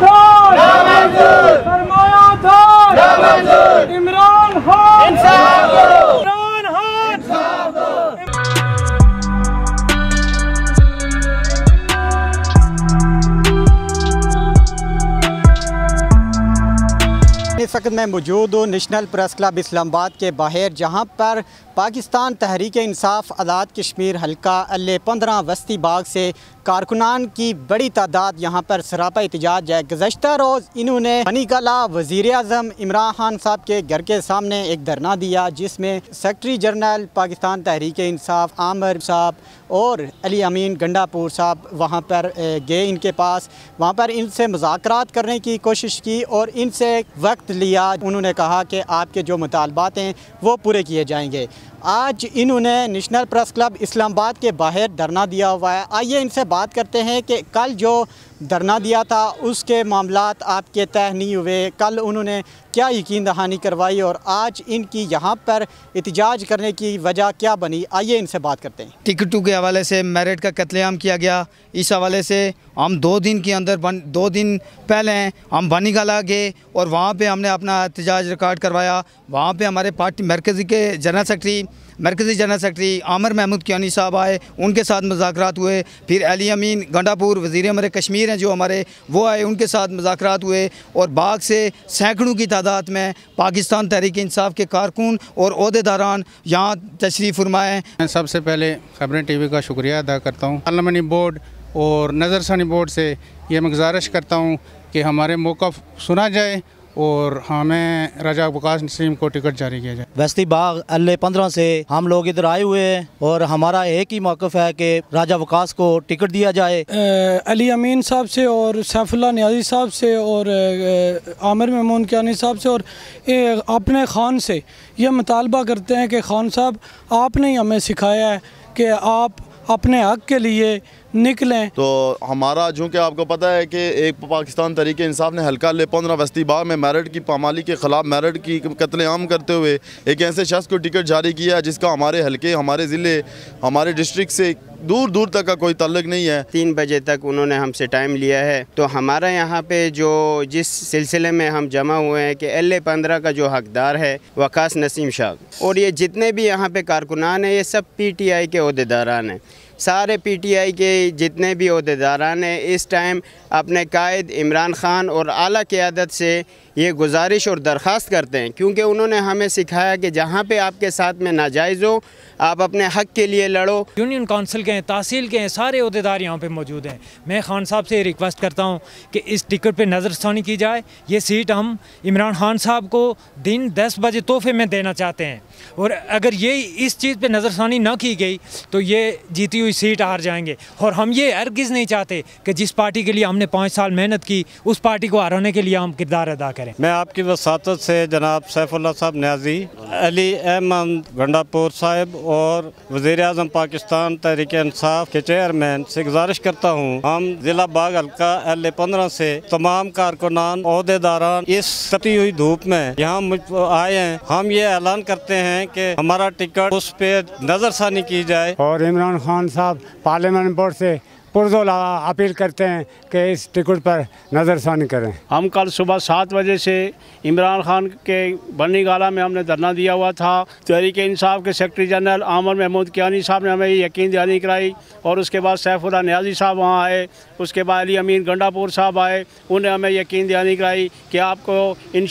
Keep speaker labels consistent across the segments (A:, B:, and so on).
A: Go! वक्त मैं मौजूद हूँ नेशनल प्रेस क्लब इस्लामाबाद के बाहर जहाँ पर पाकिस्तान तहरीक इंसाफ आज़ाद कश्मीर हलका अल्ले पंद्रह वस्ती बाग से कारकुनान की बड़ी तादाद यहाँ पर सरापा एहतजाज है गुजशत रोज़ इन्होंने फनी कला वज़ी अजम इमरान खान साहब के घर के सामने एक धरना दिया जिसमें सेक्रटरी जनरल पाकिस्तान तहरीक इंसाफ आमर साहब और अली अमीन गंडापुर साहब वहाँ पर गए इनके पास वहाँ पर इनसे मुजात करने की कोशिश की और इनसे वक्त लिया उन्होंने कहा कि आपके जो मुतालबात हैं वो पूरे किए जाएंगे आज इन्होंने नेशनल प्रेस क्लब इस्लामाबाद के बाहर धरना दिया हुआ है आइए इनसे बात करते हैं कि कल जो धरना दिया था उसके मामला आपके तय नहीं हुए कल उन्होंने क्या यकीन दहानी करवाई और आज इनकी यहाँ पर एहतजाज करने की वजह क्या बनी आइए इनसे बात करते हैं टिकटों के हवाले से मेरिट का कत्लेआम किया गया इस हवाले से हम दो दिन के अंदर बन दो दिन पहले हम गला गए और वहाँ पर हमने अपना एहतजाज रिकॉर्ड करवाया वहाँ पर हमारे पार्टी मरकज़ी के जनरल सेक्रटरी मरकज़ी जनरल सेक्रटरी आमर महमूद क्यानी साहब आए उनके साथ मुजात हुए फिर अली अमीन गंडापुर वजीर अमर कश्मीर हैं जो हमारे वो आए उनके साथ मुजाकर हुए और बाग से सैकड़ों की तादाद में पाकिस्तान तहरीक इंसाफ के कारकुन और अहदेदारान यहाँ तशरीफ़ फरमाएँ मैं सबसे पहले खबरें टी वी का शुक्रिया अदा करता हूँ अलमनी बोर्ड और नज़रसानी बोर्ड से ये मैं गुजारिश करता हूँ कि हमारे मौका सुना जाए और हमें राजा बकाश नसीम को टिकट जारी किया जाए वस्ती बाग अल्ले पंद्रह से हम लोग इधर आए हुए हैं और हमारा एक ही मौकफ है कि राजा वकास को टिकट दिया जाए आ, अली अमीन साहब से और सैफुल्ला न्याजी साहब से और आमिर महमूद क्यानी साहब से और ए, अपने खान से यह मुतालबा करते हैं कि खान साहब आपने ही हमें सिखाया है कि आप अपने हक के लिए निकलें तो हमारा चूँकि आपको पता है कि एक पाकिस्तान तरीके इंसाफ ने हल्का पंद्रह बस्ती बाग में मेरठ की पामाली के खिलाफ मेरठ की कत्लेआम करते हुए एक ऐसे शख्स को टिकट जारी किया जिसका हमारे हल्के हमारे ज़िले हमारे डिस्ट्रिक्ट से दूर दूर तक का कोई तल्लक नहीं है तीन बजे तक उन्होंने हमसे टाइम लिया है तो हमारा यहाँ पे जो जिस सिलसिले में हम जमा हुए हैं कि एल ए पंद्रह का जो हकदार है वकास नसीम शाह और ये जितने भी यहाँ पे कारकुनान हैं ये सब पीटीआई के अहदेदारान हैं सारे पीटीआई के जितने भी अहदेदारान हैं इस टाइम अपने कायद इमरान ख़ान और अली क़्यादत से ये गुजारिश और दरख्वास्त करते हैं क्योंकि उन्होंने हमें सिखाया कि जहाँ पे आपके साथ में नाजायज़ हो आप अपने हक के लिए लड़ो यूनियन काउंसिल के हैं तहसील के हैं सारे अहदेदार यहाँ पर मौजूद हैं मैं खान साहब से रिक्वेस्ट करता हूँ कि इस टिकट पर नज़रसानी की जाए ये सीट हम इमरान खान साहब को दिन दस बजे तोहफे में देना चाहते हैं और अगर ये इस चीज़ पर नज़रसानी ना की गई तो ये जीती हुई हुई सीट हार जाएंगे और हम ये अर्गिज नहीं चाहते कि जिस पार्टी के लिए हमने पाँच साल मेहनत की उस पार्टी को हराने के लिए हम किरदार अदा करें मैं आपकी वसात से जनाब सैफुल्ला साहब न्याजी अली अहमद गंडापुर साहब और वजीर अजम पाकिस्तान तहरीक इंसाफ के चेयरमैन से गुजारिश करता हूँ हम जिला बाग हल्का एल ए पंद्रह से तमाम कारकुनान अहदेदारान इस सती हुई धूप में यहाँ आए हैं हम ये ऐलान करते हैं कि हमारा टिकट उस पर नज़रसानी की जाए और इमरान खान साहब पार्लियामेंट बोर्ड से पुरजोला अपील करते हैं कि इस टिकट पर नज़रसानी करें हम कल सुबह सात बजे से इमरान खान के बनी गाला में हमने धरना दिया हुआ था तहरीक इंसाफ के सेक्रेटरी जनरल आमर महमूद कियानी साहब ने हमें यकीन दहानी कराई और उसके बाद सैफुल्ला न्याजी साहब वहाँ आए उसके बाद अली अमीन गंडापुर साहब आए उन्हें हमें यकीन दहानी कराई कि आपको इन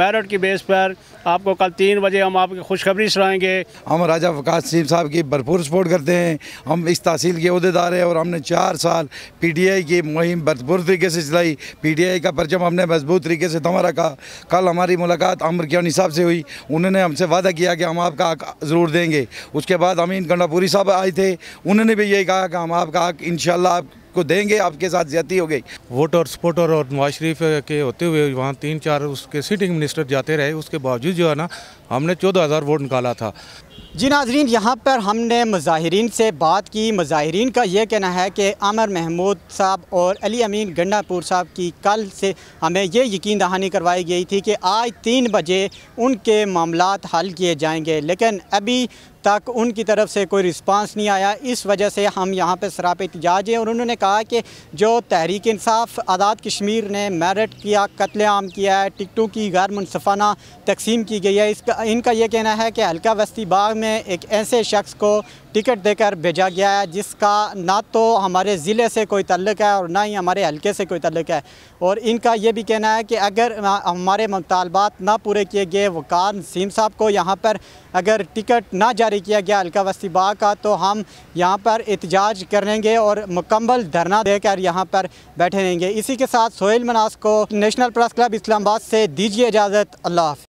A: मेरिट की बेस पर आपको कल तीन बजे हम आपकी खुशखबरी सुनाएंगे हम राजा वकाश सिंह साहब की भरपूर सपोर्ट करते हैं हम इस तहसील के अहदेदार हैं और हमने चार साल पी टी आई की मुहिम भरपूर तरीके से चलाई पी टी आई का परचम हमने मजबूत तरीके से थमा रखा कल हमारी मुलाकात अमर क्योनी साहब से हुई उन्होंने हमसे वादा किया कि हम आपका हक ज़रूर देंगे उसके बाद अमीन गंडापुरी साहब आए थे उन्होंने भी यही कहा कि हम आपका हक इन आप को देंगे आपके साथ ज्यादा हो गई वोट और सपोर्टर और नवाज शरीफ के होते हुए वहाँ तीन चार उसके सिटिंग मिनिस्टर जाते रहे उसके बावजूद जो है ना हमने चौदह हज़ार वोट निकाला था जी नाजरीन यहाँ पर हमने मज़ाहरीन से बात की मज़ाहरीन का ये कहना है कि आमर महमूद साहब और अली अमीन गंडापुर साहब की कल से हमें ये यकीन दहानी करवाई गई थी कि आज तीन बजे उनके मामला हल किए जाएंगे लेकिन अभी तक उनकी तरफ से कोई रिस्पांस नहीं आया इस वजह से हम यहाँ पे सराप एहतजाज हैं और उन्होंने कहा कि जो तहरीक इंसाफ आज़ाद कश्मीर ने मेरठ किया कत्लेआम किया है टिकटों की गैर मुनफाना तकसीम की गई है इसका इनका यह कहना है कि हल्का वस्ती बाग में एक ऐसे शख्स को टिकट देकर भेजा गया है जिसका ना तो हमारे ज़िले से कोई तल्लक है और ना ही हमारे हल्के से कोई तल्लक है और इनका ये भी कहना है कि अगर हमारे मुतालबात ना पूरे किए गए वकार सीम साहब को यहाँ पर अगर टिकट ना जारी किया गया हल्का बाग का तो हम यहाँ पर एहतजाज करेंगे और मुकम्मल धरना देकर यहाँ पर बैठे रहेंगे इसी के साथ सोहेल मनास को नेशनल प्रेस क्लब इस्लामाबाद से दीजिए इजाज़त अल्लाह